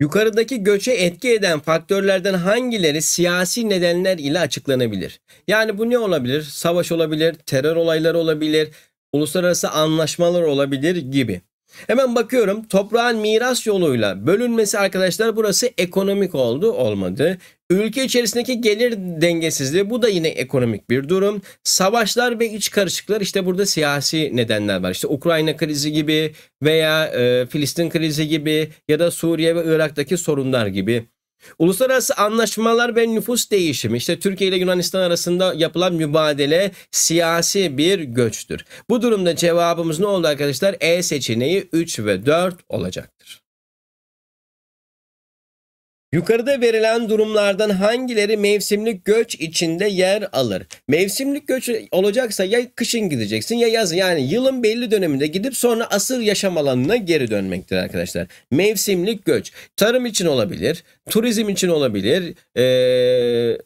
Yukarıdaki göçe etki eden faktörlerden hangileri siyasi nedenler ile açıklanabilir? Yani bu ne olabilir? Savaş olabilir, terör olayları olabilir, uluslararası anlaşmalar olabilir gibi. Hemen bakıyorum toprağın miras yoluyla bölünmesi arkadaşlar burası ekonomik oldu olmadı. Ülke içerisindeki gelir dengesizliği bu da yine ekonomik bir durum. Savaşlar ve iç karışıklar işte burada siyasi nedenler var. İşte Ukrayna krizi gibi veya e, Filistin krizi gibi ya da Suriye ve Irak'taki sorunlar gibi. Uluslararası anlaşmalar ve nüfus değişimi işte Türkiye ile Yunanistan arasında yapılan mübadele siyasi bir göçtür. Bu durumda cevabımız ne oldu arkadaşlar? E seçeneği 3 ve 4 olacaktır. Yukarıda verilen durumlardan hangileri mevsimlik göç içinde yer alır? Mevsimlik göç olacaksa ya kışın gideceksin ya yazın. Yani yılın belli döneminde gidip sonra asıl yaşam alanına geri dönmektir arkadaşlar. Mevsimlik göç tarım için olabilir, turizm için olabilir, ee,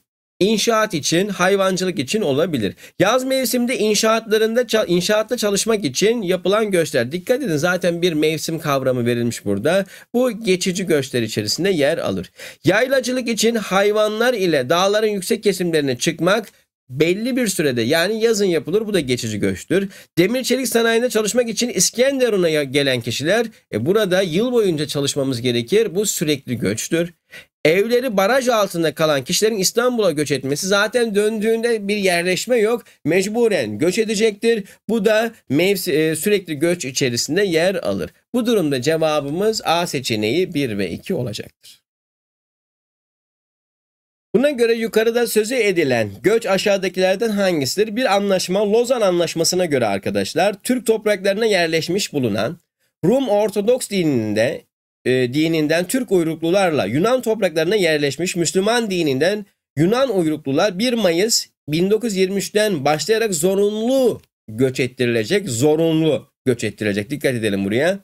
inşaat için, hayvancılık için olabilir. Yaz mevsimde inşaatlarında inşaatta çalışmak için yapılan göçler. Dikkat edin zaten bir mevsim kavramı verilmiş burada. Bu geçici göçler içerisinde yer alır. Yaylacılık için hayvanlar ile dağların yüksek kesimlerine çıkmak belli bir sürede yani yazın yapılır bu da geçici göçtür. Demir çelik sanayinde çalışmak için İskenderun'a gelen kişiler e, burada yıl boyunca çalışmamız gerekir. Bu sürekli göçtür. Evleri baraj altında kalan kişilerin İstanbul'a göç etmesi zaten döndüğünde bir yerleşme yok. Mecburen göç edecektir. Bu da mevsi, e, sürekli göç içerisinde yer alır. Bu durumda cevabımız A seçeneği 1 ve 2 olacaktır. Buna göre yukarıda sözü edilen göç aşağıdakilerden hangisidir? Bir anlaşma Lozan Anlaşması'na göre arkadaşlar Türk topraklarına yerleşmiş bulunan Rum Ortodoks dininde e, dininden Türk uyruklularla Yunan topraklarına yerleşmiş Müslüman dininden Yunan uyruklular 1 Mayıs 1923'ten başlayarak zorunlu göç ettirilecek. Zorunlu göç ettirilecek. Dikkat edelim buraya.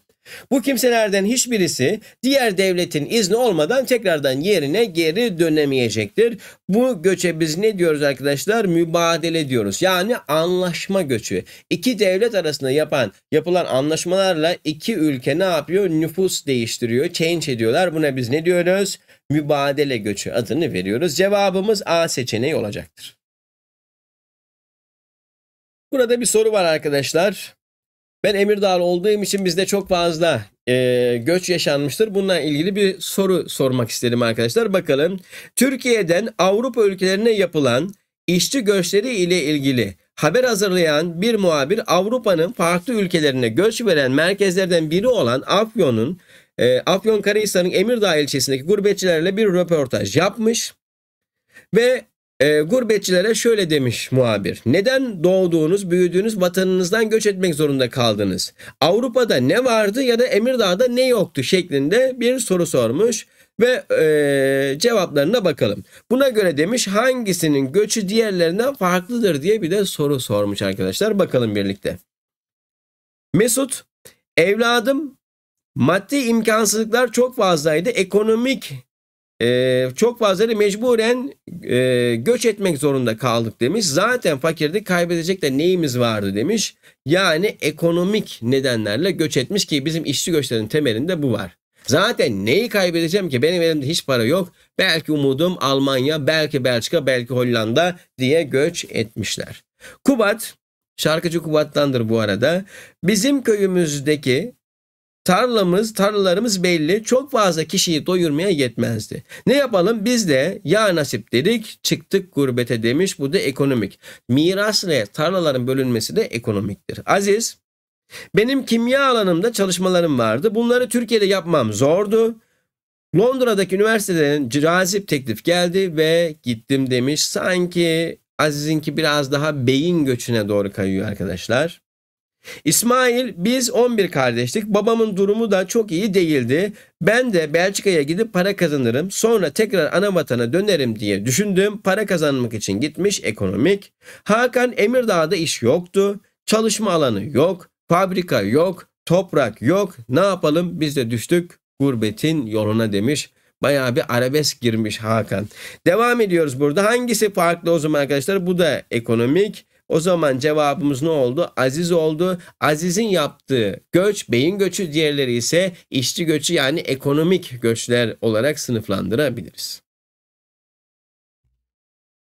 Bu kimselerden hiçbirisi diğer devletin izni olmadan tekrardan yerine geri dönemeyecektir. Bu göçe biz ne diyoruz arkadaşlar? Mübadele diyoruz. Yani anlaşma göçü. İki devlet arasında yapan yapılan anlaşmalarla iki ülke ne yapıyor? Nüfus değiştiriyor, change ediyorlar. Buna biz ne diyoruz? Mübadele göçü adını veriyoruz. Cevabımız A seçeneği olacaktır. Burada bir soru var arkadaşlar. Ben Emirdağlı olduğum için bizde çok fazla e, göç yaşanmıştır. Bununla ilgili bir soru sormak istedim arkadaşlar. Bakalım Türkiye'den Avrupa ülkelerine yapılan işçi göçleri ile ilgili haber hazırlayan bir muhabir Avrupa'nın farklı ülkelerine göç veren merkezlerden biri olan Afyon'un e, Afyonkarahisar'ın Emirdağ ilçesindeki gurbetçilerle bir röportaj yapmış ve e, gurbetçilere şöyle demiş muhabir. Neden doğduğunuz, büyüdüğünüz vatanınızdan göç etmek zorunda kaldınız? Avrupa'da ne vardı ya da Emirdağ'da ne yoktu şeklinde bir soru sormuş ve e, cevaplarına bakalım. Buna göre demiş hangisinin göçü diğerlerinden farklıdır diye bir de soru sormuş arkadaşlar. Bakalım birlikte. Mesut, evladım maddi imkansızlıklar çok fazlaydı. Ekonomik e, çok fazları mecburen e, göç etmek zorunda kaldık demiş. Zaten fakirdi, kaybedecek de neyimiz vardı demiş. Yani ekonomik nedenlerle göç etmiş ki bizim işçi göçlerin temelinde bu var. Zaten neyi kaybedeceğim ki benim elimde hiç para yok. Belki umudum Almanya, belki Belçika, belki Hollanda diye göç etmişler. Kubat, şarkıcı Kubat'tandır bu arada. Bizim köyümüzdeki tarlamız, tarlalarımız belli. Çok fazla kişiyi doyurmaya yetmezdi. Ne yapalım? Biz de ya nasip dedik, çıktık gurbete demiş. Bu da ekonomik. Miras ve tarlaların bölünmesi de ekonomiktir. Aziz, benim kimya alanımda çalışmalarım vardı. Bunları Türkiye'de yapmam zordu. Londra'daki üniversiteden cazip teklif geldi ve gittim demiş. Sanki Aziz'inki biraz daha beyin göçüne doğru kayıyor arkadaşlar. İsmail biz 11 kardeştik. Babamın durumu da çok iyi değildi. Ben de Belçika'ya gidip para kazanırım. Sonra tekrar ana vatana dönerim diye düşündüm. Para kazanmak için gitmiş ekonomik. Hakan Emirdağ'da iş yoktu. Çalışma alanı yok. Fabrika yok. Toprak yok. Ne yapalım biz de düştük gurbetin yoluna demiş. Bayağı bir arabesk girmiş Hakan. Devam ediyoruz burada. Hangisi farklı o zaman arkadaşlar? Bu da ekonomik. O zaman cevabımız ne oldu? Aziz oldu. Aziz'in yaptığı göç beyin göçü diğerleri ise işçi göçü yani ekonomik göçler olarak sınıflandırabiliriz.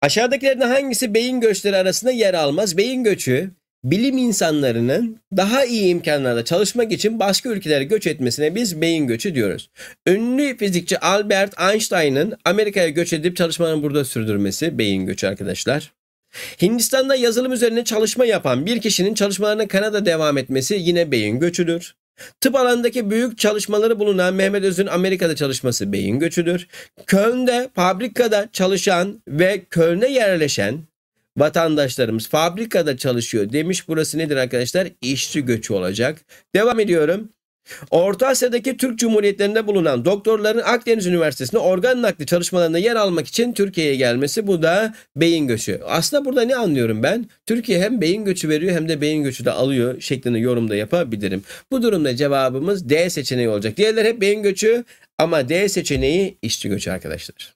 Aşağıdakilerden hangisi beyin göçleri arasında yer almaz? Beyin göçü bilim insanlarının daha iyi imkanlarda çalışmak için başka ülkelere göç etmesine biz beyin göçü diyoruz. Ünlü fizikçi Albert Einstein'ın Amerika'ya göç edip çalışmalarını burada sürdürmesi beyin göçü arkadaşlar. Hindistan'da yazılım üzerine çalışma yapan bir kişinin çalışmalarına Kanada devam etmesi yine beyin göçüdür. Tıp alanındaki büyük çalışmaları bulunan Mehmet Öz'ün Amerika'da çalışması beyin göçüdür. Köln'de fabrikada çalışan ve Köln'e yerleşen vatandaşlarımız fabrikada çalışıyor demiş. Burası nedir arkadaşlar? İşçi göçü olacak. Devam ediyorum. Orta Asya'daki Türk Cumhuriyetlerinde bulunan doktorların Akdeniz Üniversitesi'nde organ nakli çalışmalarında yer almak için Türkiye'ye gelmesi bu da beyin göçü. Aslında burada ne anlıyorum ben? Türkiye hem beyin göçü veriyor hem de beyin göçü de alıyor şeklinde yorumda yapabilirim. Bu durumda cevabımız D seçeneği olacak. Diğerler hep beyin göçü ama D seçeneği işçi göçü arkadaşlar.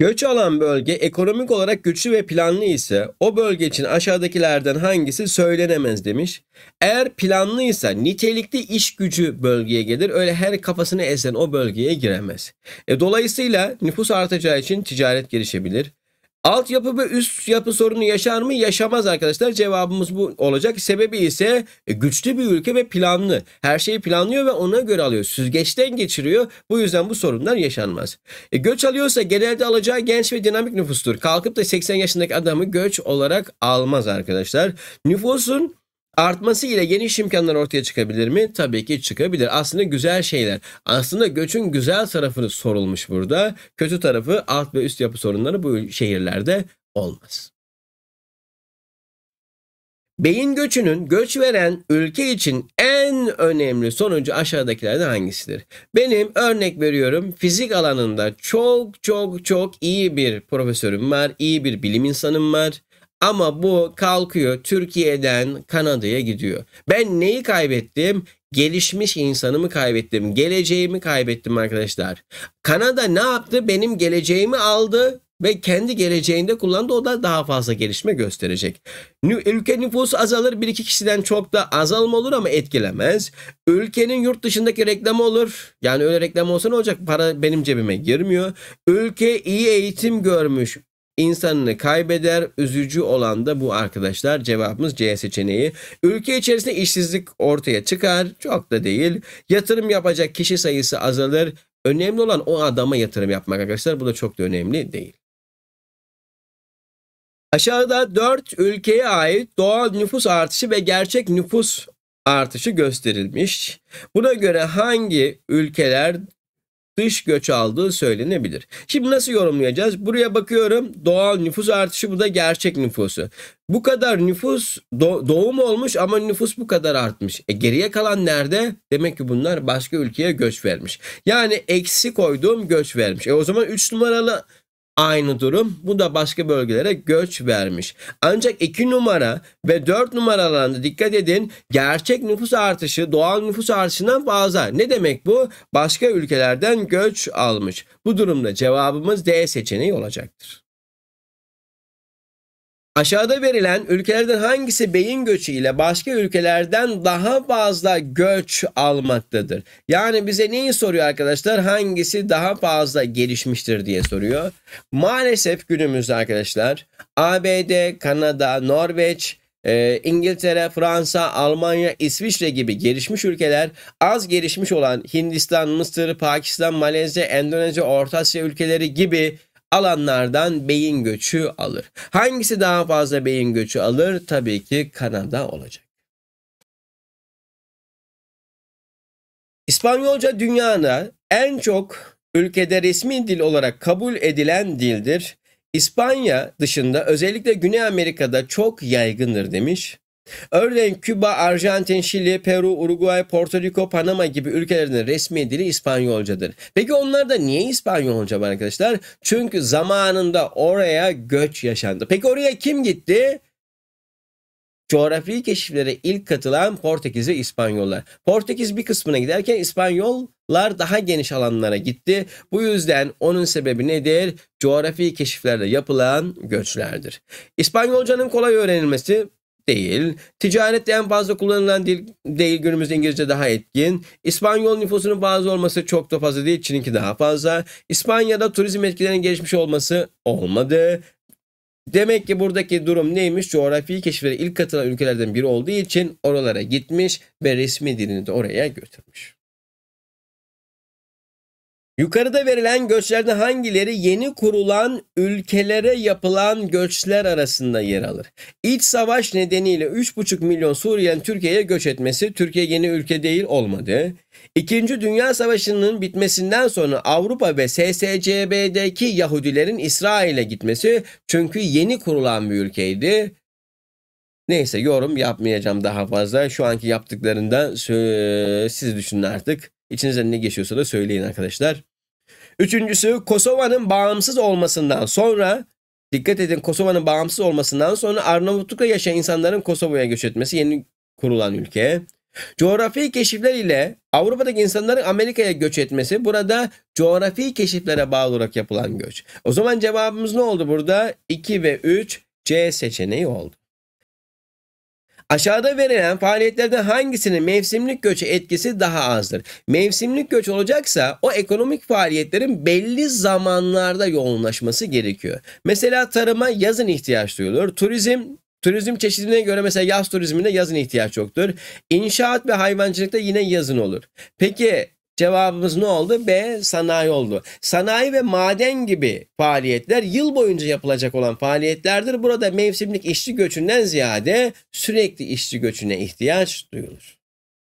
Göç alan bölge ekonomik olarak güçlü ve planlı ise o bölge için aşağıdakilerden hangisi söylenemez demiş. Eğer planlıysa nitelikli iş gücü bölgeye gelir. Öyle her kafasını esen o bölgeye giremez. E, dolayısıyla nüfus artacağı için ticaret gelişebilir. Altyapı ve üst yapı sorunu yaşar mı? Yaşamaz arkadaşlar. Cevabımız bu olacak. Sebebi ise e, güçlü bir ülke ve planlı. Her şeyi planlıyor ve ona göre alıyor. Süzgeçten geçiriyor. Bu yüzden bu sorunlar yaşanmaz. E, göç alıyorsa genelde alacağı genç ve dinamik nüfustur. Kalkıp da 80 yaşındaki adamı göç olarak almaz arkadaşlar. Nüfusun Artması ile geniş imkanlar ortaya çıkabilir mi? Tabii ki çıkabilir. Aslında güzel şeyler. Aslında göçün güzel tarafı sorulmuş burada. Kötü tarafı alt ve üst yapı sorunları bu şehirlerde olmaz. Beyin göçünün göç veren ülke için en önemli sonucu aşağıdakilerden hangisidir? Benim örnek veriyorum fizik alanında çok çok çok iyi bir profesörüm var, iyi bir bilim insanım var. Ama bu kalkıyor Türkiye'den Kanada'ya gidiyor. Ben neyi kaybettim? Gelişmiş insanımı kaybettim. Geleceğimi kaybettim arkadaşlar. Kanada ne yaptı? Benim geleceğimi aldı ve kendi geleceğinde kullandı. O da daha fazla gelişme gösterecek. Ülke nüfusu azalır. Bir iki kişiden çok da azalma olur ama etkilemez. Ülkenin yurt dışındaki reklamı olur. Yani öyle reklam olsa ne olacak? Para benim cebime girmiyor. Ülke iyi eğitim görmüş insanını kaybeder. Üzücü olan da bu arkadaşlar. Cevabımız C seçeneği. Ülke içerisinde işsizlik ortaya çıkar. Çok da değil. Yatırım yapacak kişi sayısı azalır. Önemli olan o adama yatırım yapmak arkadaşlar. Bu da çok da önemli değil. Aşağıda 4 ülkeye ait doğal nüfus artışı ve gerçek nüfus artışı gösterilmiş. Buna göre hangi ülkeler dış göç aldığı söylenebilir. Şimdi nasıl yorumlayacağız? Buraya bakıyorum doğal nüfus artışı bu da gerçek nüfusu. Bu kadar nüfus do- doğum olmuş ama nüfus bu kadar artmış. E geriye kalan nerede? Demek ki bunlar başka ülkeye göç vermiş. Yani eksi koyduğum göç vermiş. E o zaman 3 numaralı Aynı durum bu da başka bölgelere göç vermiş. Ancak 2 numara ve 4 numaralarında dikkat edin gerçek nüfus artışı doğal nüfus artışından fazla. Ne demek bu? Başka ülkelerden göç almış. Bu durumda cevabımız D seçeneği olacaktır. Aşağıda verilen ülkelerden hangisi beyin göçü ile başka ülkelerden daha fazla göç almaktadır? Yani bize neyi soruyor arkadaşlar? Hangisi daha fazla gelişmiştir diye soruyor. Maalesef günümüzde arkadaşlar ABD, Kanada, Norveç, e, İngiltere, Fransa, Almanya, İsviçre gibi gelişmiş ülkeler az gelişmiş olan Hindistan, Mısır, Pakistan, Malezya, Endonezya, Orta Asya ülkeleri gibi alanlardan beyin göçü alır. Hangisi daha fazla beyin göçü alır? Tabii ki Kanada olacak. İspanyolca dünyada en çok ülkede resmi dil olarak kabul edilen dildir. İspanya dışında özellikle Güney Amerika'da çok yaygındır demiş. Örneğin Küba, Arjantin, Şili, Peru, Uruguay, Porto Rico, Panama gibi ülkelerin resmi dili İspanyolcadır. Peki onlar da niye İspanyolca var arkadaşlar? Çünkü zamanında oraya göç yaşandı. Peki oraya kim gitti? Coğrafi keşiflere ilk katılan Portekiz ve İspanyollar. Portekiz bir kısmına giderken İspanyollar daha geniş alanlara gitti. Bu yüzden onun sebebi nedir? Coğrafi keşiflerde yapılan göçlerdir. İspanyolcanın kolay öğrenilmesi değil. Ticarette en fazla kullanılan dil değil. Günümüzde İngilizce daha etkin. İspanyol nüfusunun bazı olması çok da fazla değil. Çin'inki daha fazla. İspanya'da turizm etkilerinin gelişmiş olması olmadı. Demek ki buradaki durum neymiş? Coğrafi keşiflere ilk katılan ülkelerden biri olduğu için oralara gitmiş ve resmi dilini de oraya götürmüş. Yukarıda verilen göçlerde hangileri yeni kurulan ülkelere yapılan göçler arasında yer alır? İç savaş nedeniyle 3,5 milyon Suriyeli'nin Türkiye'ye göç etmesi Türkiye yeni ülke değil olmadı. İkinci Dünya Savaşı'nın bitmesinden sonra Avrupa ve SSCB'deki Yahudilerin İsrail'e gitmesi çünkü yeni kurulan bir ülkeydi. Neyse yorum yapmayacağım daha fazla. Şu anki yaptıklarında siz düşünün artık. İçinizden ne geçiyorsa da söyleyin arkadaşlar. Üçüncüsü Kosova'nın bağımsız olmasından sonra dikkat edin Kosova'nın bağımsız olmasından sonra Arnavutluk'ta yaşayan insanların Kosova'ya göç etmesi yeni kurulan ülke. Coğrafi keşifler ile Avrupa'daki insanların Amerika'ya göç etmesi burada coğrafi keşiflere bağlı olarak yapılan göç. O zaman cevabımız ne oldu burada? 2 ve 3 C seçeneği oldu. Aşağıda verilen faaliyetlerden hangisinin mevsimlik göçe etkisi daha azdır? Mevsimlik göç olacaksa o ekonomik faaliyetlerin belli zamanlarda yoğunlaşması gerekiyor. Mesela tarıma yazın ihtiyaç duyulur. Turizm Turizm çeşidine göre mesela yaz turizminde yazın ihtiyaç yoktur. İnşaat ve hayvancılıkta yine yazın olur. Peki Cevabımız ne oldu? B. Sanayi oldu. Sanayi ve maden gibi faaliyetler yıl boyunca yapılacak olan faaliyetlerdir. Burada mevsimlik işçi göçünden ziyade sürekli işçi göçüne ihtiyaç duyulur.